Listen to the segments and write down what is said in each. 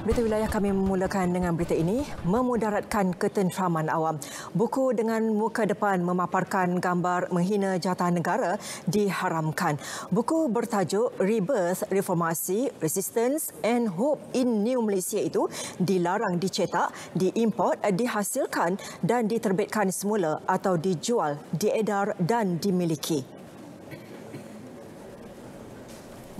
Berita wilayah kami memulakan dengan berita ini memudaratkan ketenteraman awam. Buku dengan muka depan memaparkan gambar menghina jatah negara diharamkan. Buku bertajuk Rebirth, Reformasi, Resistance and Hope in New Malaysia itu dilarang dicetak, diimport, dihasilkan dan diterbitkan semula atau dijual, diedar dan dimiliki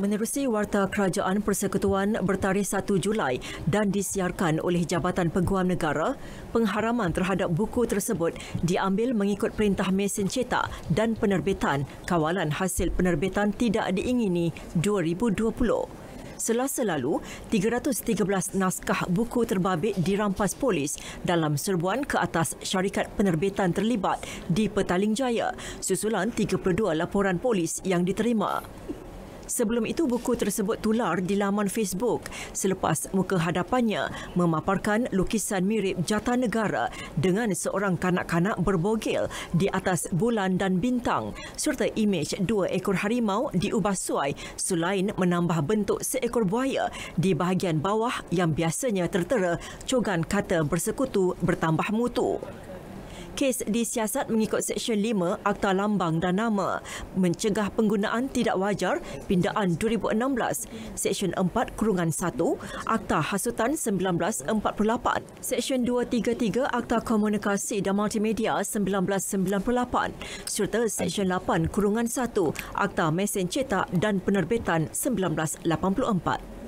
menerusi Warta Kerajaan Persekutuan bertarikh 1 Julai dan disiarkan oleh Jabatan Peguam Negara, pengharaman terhadap buku tersebut diambil mengikut Perintah Mesin Cetak dan Penerbitan Kawalan Hasil Penerbitan Tidak Diingini 2020. Selasa lalu, 313 naskah buku terbabit dirampas polis dalam serbuan ke atas syarikat penerbitan terlibat di Petaling Jaya, susulan 32 laporan polis yang diterima. Sebelum itu, buku tersebut tular di laman Facebook selepas muka hadapannya memaparkan lukisan mirip jata negara dengan seorang kanak-kanak berbogil di atas bulan dan bintang serta imej dua ekor harimau diubah suai selain menambah bentuk seekor buaya di bahagian bawah yang biasanya tertera cogan kata bersekutu bertambah mutu. Kes disiasat mengikut Seksyen 5 Akta Lambang dan Nama Mencegah Penggunaan Tidak Wajar Pindaan 2016 Seksyen 4 Kurungan 1 Akta Hasutan 1948 Seksyen 233 Akta Komunikasi dan Multimedia 1998 serta Seksyen 8 Kurungan 1 Akta Mesin Cetak dan Penerbitan 1984.